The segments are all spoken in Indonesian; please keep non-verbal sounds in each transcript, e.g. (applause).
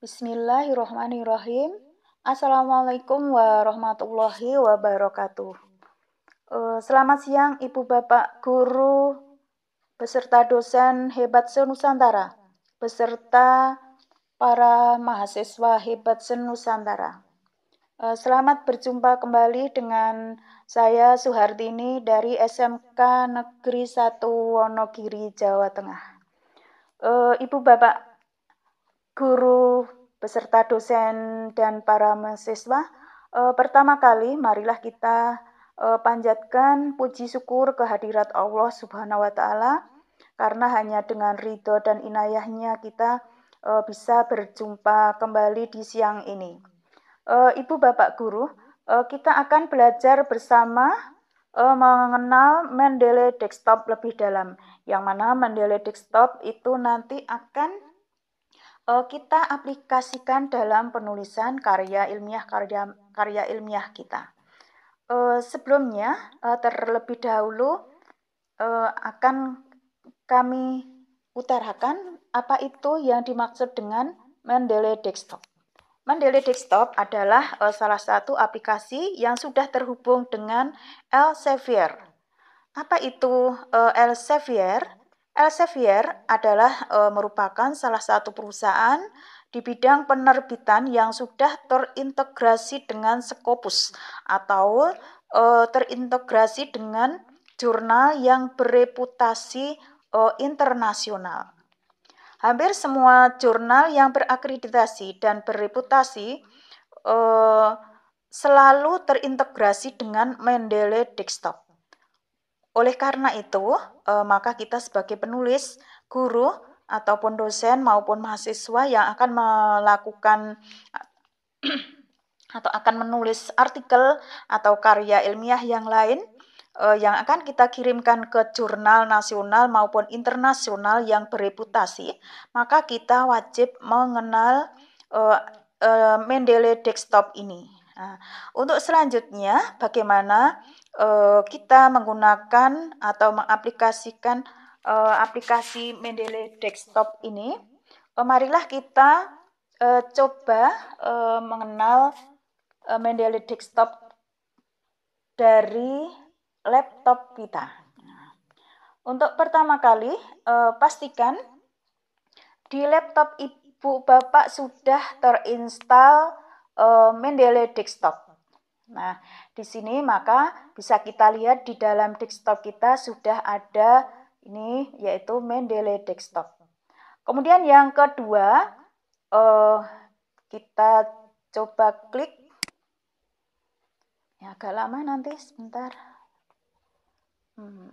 Bismillahirrahmanirrahim. Assalamualaikum warahmatullahi wabarakatuh. Eh, selamat siang Ibu Bapak Guru beserta dosen hebat senusantara, beserta para mahasiswa hebat senusantara. Eh, selamat berjumpa kembali dengan saya Suhartini dari SMK Negeri 1 Wonogiri, Jawa Tengah. Eh, Ibu Bapak guru, beserta dosen dan para mahasiswa, eh, pertama kali marilah kita eh, panjatkan puji syukur kehadirat Allah Subhanahu wa taala karena hanya dengan ridho dan inayahnya kita eh, bisa berjumpa kembali di siang ini. Ibu Bapak Guru, kita akan belajar bersama mengenal Mendeley Desktop lebih dalam. Yang mana Mendeley Desktop itu nanti akan Eh, kita aplikasikan dalam penulisan karya ilmiah karya karya ilmiah kita. Eh, sebelumnya eh, terlebih dahulu akan kami utarakan apa itu yang dimaksud dengan Mendeley Desktop. Mendeley Desktop adalah salah satu aplikasi yang sudah terhubung dengan Elsevier. Apa itu Elsevier? Elsevier adalah e, merupakan salah satu perusahaan di bidang penerbitan yang sudah terintegrasi dengan Scopus atau e, terintegrasi dengan jurnal yang bereputasi e, internasional. Hampir semua jurnal yang berakreditasi dan bereputasi e, selalu terintegrasi dengan Mendeley Desktop. Oleh karena itu, e, maka kita sebagai penulis, guru, ataupun dosen maupun mahasiswa yang akan melakukan (clears throat) atau akan menulis artikel atau karya ilmiah yang lain eh, yang akan kita kirimkan ke jurnal nasional maupun internasional yang bereputasi, maka kita wajib mengenal eh, eh, Mendele Desktop ini. Nah, untuk selanjutnya, bagaimana uh, kita menggunakan atau mengaplikasikan uh, aplikasi Mendeley Desktop ini? Uh, marilah kita uh, coba uh, mengenal uh, Mendeley Desktop dari laptop kita. untuk pertama kali, pastikan di laptop ibu bapak sudah terinstall uh, eh, Mendeley desktop. Nah, di sini maka bisa kita lihat di dalam desktop kita sudah ada ini yaitu Mendeley desktop. Kemudian yang kedua, uh, kita coba klik. Ya, agak lama nanti sebentar. Hmm.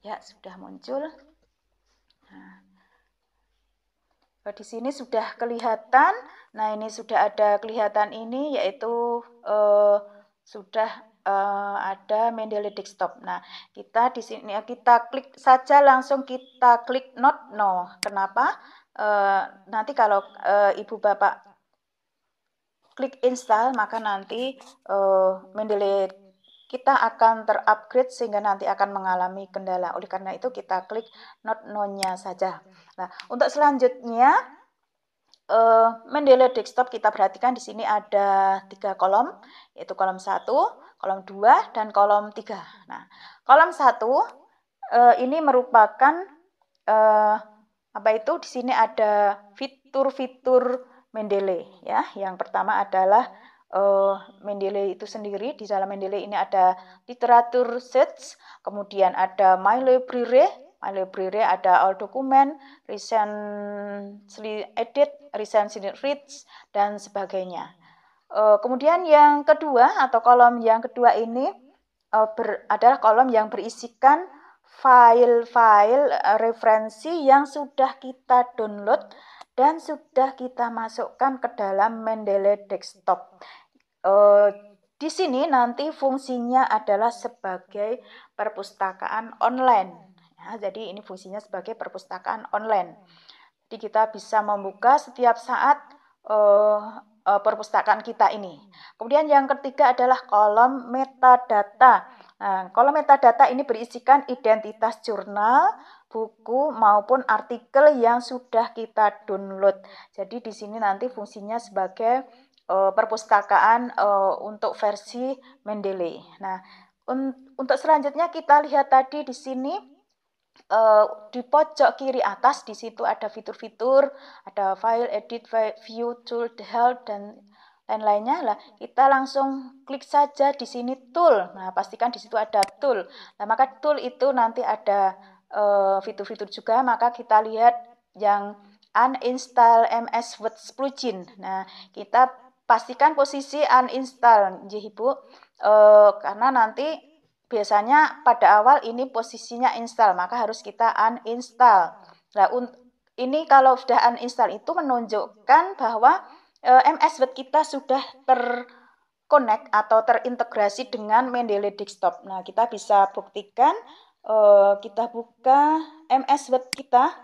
Ya, sudah muncul. Nah. Eh, di sini sudah kelihatan. Nah, ini sudah ada kelihatan ini yaitu eh, sudah eh, ada Mendeley desktop. Nah, kita di sini kita klik saja langsung kita klik not no. Kenapa? Eh, nanti kalau eh, Ibu Bapak klik install maka nanti eh, Mendeley kita akan terupgrade sehingga nanti akan mengalami kendala. Oleh karena itu kita klik not none-nya saja. Nah, untuk selanjutnya uh, eh, Mendeley Desktop kita perhatikan di sini ada tiga kolom, yaitu kolom satu, kolom 2, dan kolom 3. Nah, kolom satu uh, ini merupakan uh, apa itu? Di sini ada fitur-fitur Mendeley ya. Yang pertama adalah uh, Mendeley itu sendiri. Di dalam Mendeley ini ada literatur sets, kemudian ada My Library, My Library ada all dokumen, recently edit, recently read, dan sebagainya. Uh, kemudian yang kedua atau kolom yang kedua ini uh, ber, adalah kolom yang berisikan file-file referensi yang sudah kita download dan sudah kita masukkan ke dalam Mendeley Desktop. Uh, di sini nanti fungsinya adalah sebagai perpustakaan online. Ya, jadi ini fungsinya sebagai perpustakaan online. Jadi kita bisa membuka setiap saat uh, uh, perpustakaan kita ini. Kemudian yang ketiga adalah kolom metadata. Nah, kolom metadata ini berisikan identitas jurnal, buku maupun artikel yang sudah kita download. Jadi di sini nanti fungsinya sebagai Eh, perpustakaan eh, untuk versi Mendeley. Nah, untuk selanjutnya kita lihat tadi di sini eh, di pojok kiri atas di situ ada fitur-fitur, ada file, edit, view, tool, help dan lain-lainnya lah kita langsung klik saja di sini tool nah pastikan di situ ada tool nah maka tool itu nanti ada fitur-fitur uh, juga maka kita lihat yang uninstall MS Word plugin nah kita pastikan posisi uninstall nggih Ibu. E, karena nanti biasanya pada awal ini posisinya install, maka harus kita uninstall. Nah, ini kalau sudah uninstall itu menunjukkan bahwa e, eh, MS Word kita sudah terconnect atau terintegrasi dengan Mendeley Desktop. Nah, kita bisa buktikan e, kita buka MS Word kita.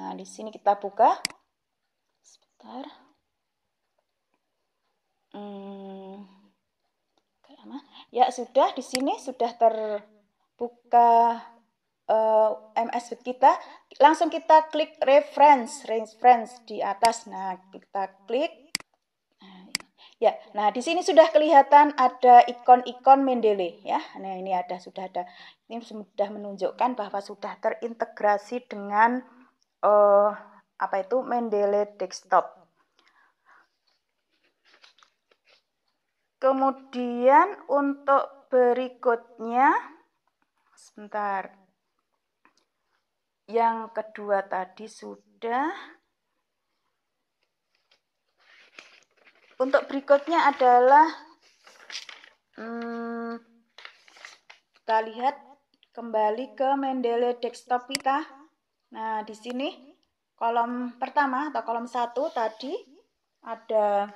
Nah, di sini kita buka. Sebentar. Hmm, Ya sudah di sini sudah terbuka uh, MS Word kita. Langsung kita klik reference, reference di atas. Nah kita klik. Nah, ya, nah di sini sudah kelihatan ada ikon-ikon Mendeley ya. Nah ini ada sudah ada ini sudah menunjukkan bahwa sudah terintegrasi dengan uh, apa itu Mendeley Desktop. Kemudian untuk berikutnya, sebentar. Yang kedua tadi sudah. Untuk berikutnya adalah hmm, kita lihat kembali ke Mendeley desktop kita. Nah, di sini kolom pertama atau kolom satu tadi ada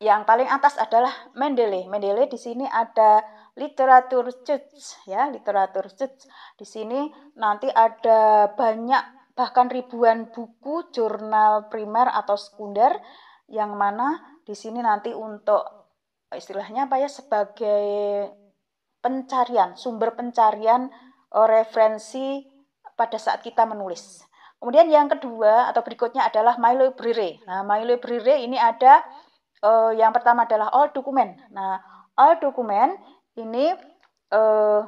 yang paling atas adalah Mendele. Mendele di sini ada literatur juts ya, literatur juts Di sini nanti ada banyak bahkan ribuan buku jurnal primer atau sekunder yang mana di sini nanti untuk istilahnya apa ya sebagai pencarian, sumber pencarian eh, referensi pada saat kita menulis. Kemudian yang kedua atau berikutnya adalah My Library. Nah, My Library ini ada uh, yang pertama adalah all dokumen. Nah, all dokumen ini uh,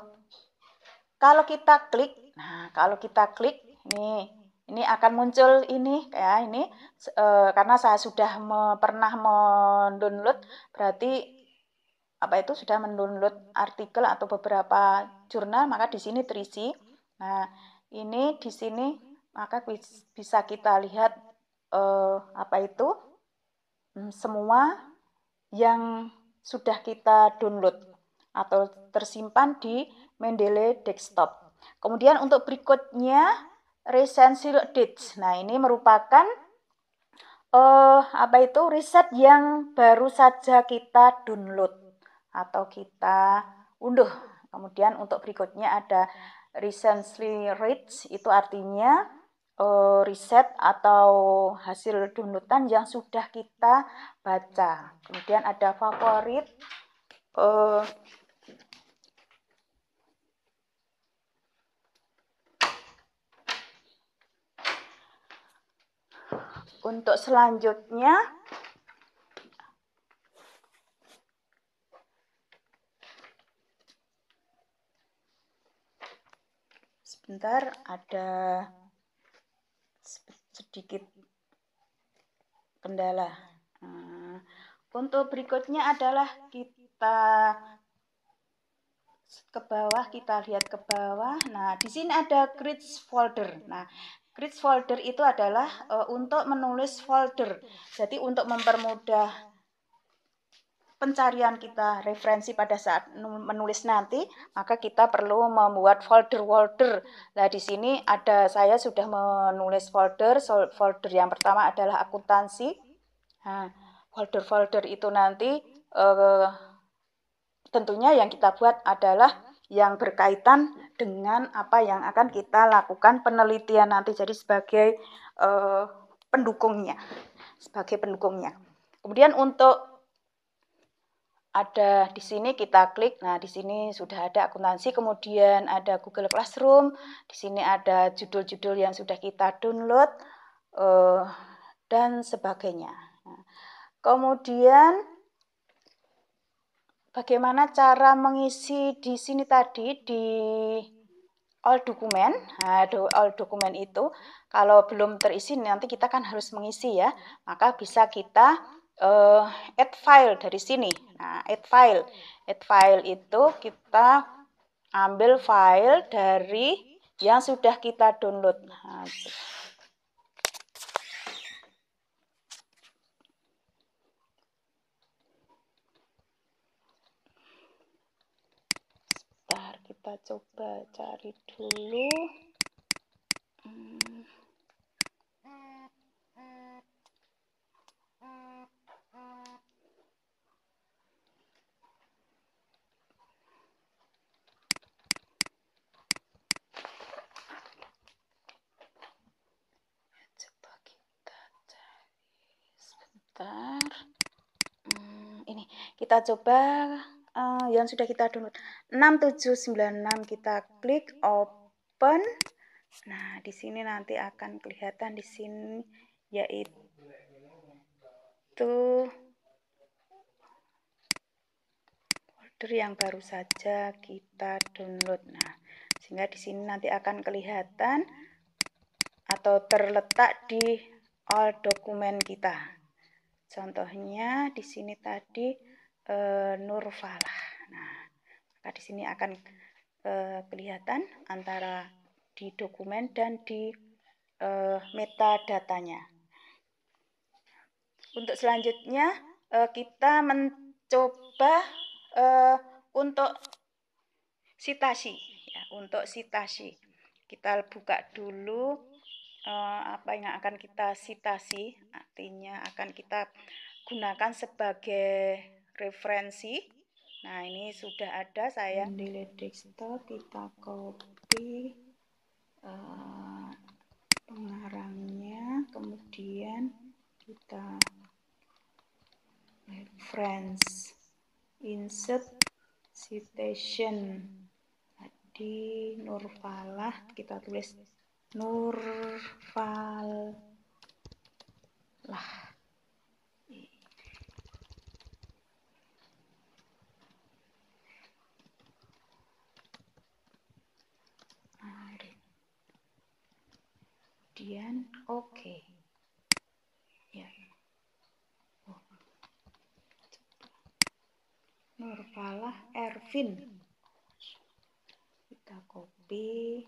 kalau kita klik, nah kalau kita klik ini ini akan muncul ini ya ini uh, karena saya sudah me, pernah mendownload berarti apa itu sudah mendownload artikel atau beberapa jurnal maka di sini terisi. Nah, ini di sini maka bisa kita lihat uh, apa itu Hmm, semua yang sudah kita download atau tersimpan di Mendeley Desktop. Kemudian untuk berikutnya recent dates. Nah, ini merupakan uh, apa itu riset yang baru saja kita download atau kita unduh. Kemudian untuk berikutnya ada recently reads itu artinya uh, riset atau hasil downloadan yang sudah kita baca. Kemudian ada favorit uh, Untuk selanjutnya sebentar ada sedikit kendala. Nah, untuk berikutnya adalah kita ke bawah, kita lihat ke bawah. Nah, di sini ada grids folder. Nah, grids folder itu adalah uh, untuk menulis folder. Jadi untuk mempermudah pencarian kita, referensi pada saat menulis nanti, maka kita perlu membuat folder-folder. Nah, di sini ada saya sudah menulis folder. Folder yang pertama adalah akuntansi. folder-folder nah, itu nanti eh, tentunya yang kita buat adalah yang berkaitan dengan apa yang akan kita lakukan penelitian nanti jadi sebagai eh, pendukungnya sebagai pendukungnya kemudian untuk ada di sini kita klik. Nah, di sini sudah ada akuntansi, kemudian ada Google Classroom. Di sini ada judul-judul yang sudah kita download uh, dan sebagainya. Nah, kemudian bagaimana cara mengisi di sini tadi di all dokumen. Nah, all dokumen itu kalau belum terisi nanti kita kan harus mengisi ya. Maka bisa kita uh, add file dari sini. Nah, add file. Add file itu kita ambil file dari yang sudah kita download. Nah, kita coba cari dulu. Hmm. kita coba uh, yang sudah kita download 6796 kita klik open nah di sini nanti akan kelihatan di sini yaitu folder yang baru saja kita download nah sehingga di sini nanti akan kelihatan atau terletak di all dokumen kita contohnya di sini tadi e, nur falah. Nah, maka di sini akan e, kelihatan antara di dokumen dan di e, metadatanya. Untuk selanjutnya e, kita mencoba e, untuk sitasi, ya, untuk sitasi. Kita buka dulu apa yang akan kita sitasi, artinya akan kita gunakan sebagai referensi. Nah, ini sudah ada saya delete desktop, kita copy uh, pengarangnya, kemudian kita reference insert citation tadi Nurfalah kita tulis Nurfalah oke ya Nurfalah Ervin kita copy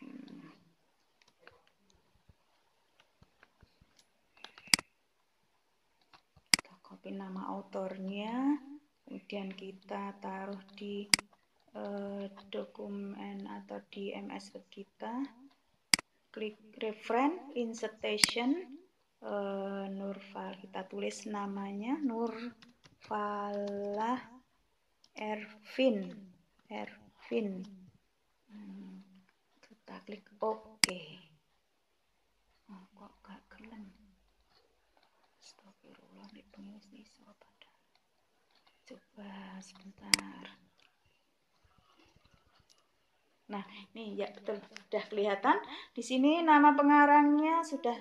kita copy nama autornya kemudian kita taruh di eh, dokumen atau di MS Word e kita klik referen insertion uh, eh, Nurfal kita tulis namanya Nurvala Ervin Ervin hmm, kita klik OK oh, kok gak kelen Astagfirullah di pengisi coba sebentar Nah, ini ya betul sudah kelihatan. Di sini nama pengarangnya sudah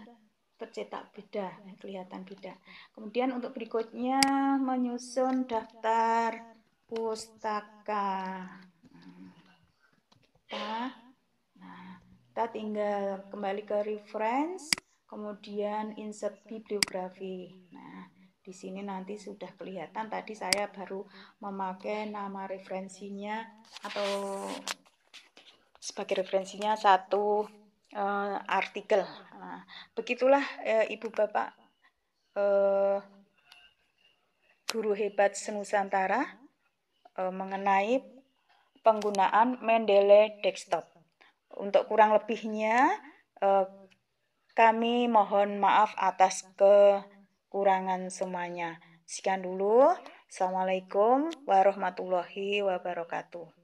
tercetak beda, ya, kelihatan beda. Kemudian untuk berikutnya menyusun daftar pustaka. Nah, nah kita tinggal kembali ke reference, kemudian insert bibliografi. Nah, di sini nanti sudah kelihatan tadi saya baru memakai nama referensinya atau sebagai referensinya satu uh, artikel. Nah, begitulah uh, Ibu Bapak uh, guru hebat senusantara uh, mengenai penggunaan Mendeley desktop. Untuk kurang lebihnya uh, kami mohon maaf atas kekurangan semuanya. Sekian dulu. Assalamualaikum warahmatullahi wabarakatuh.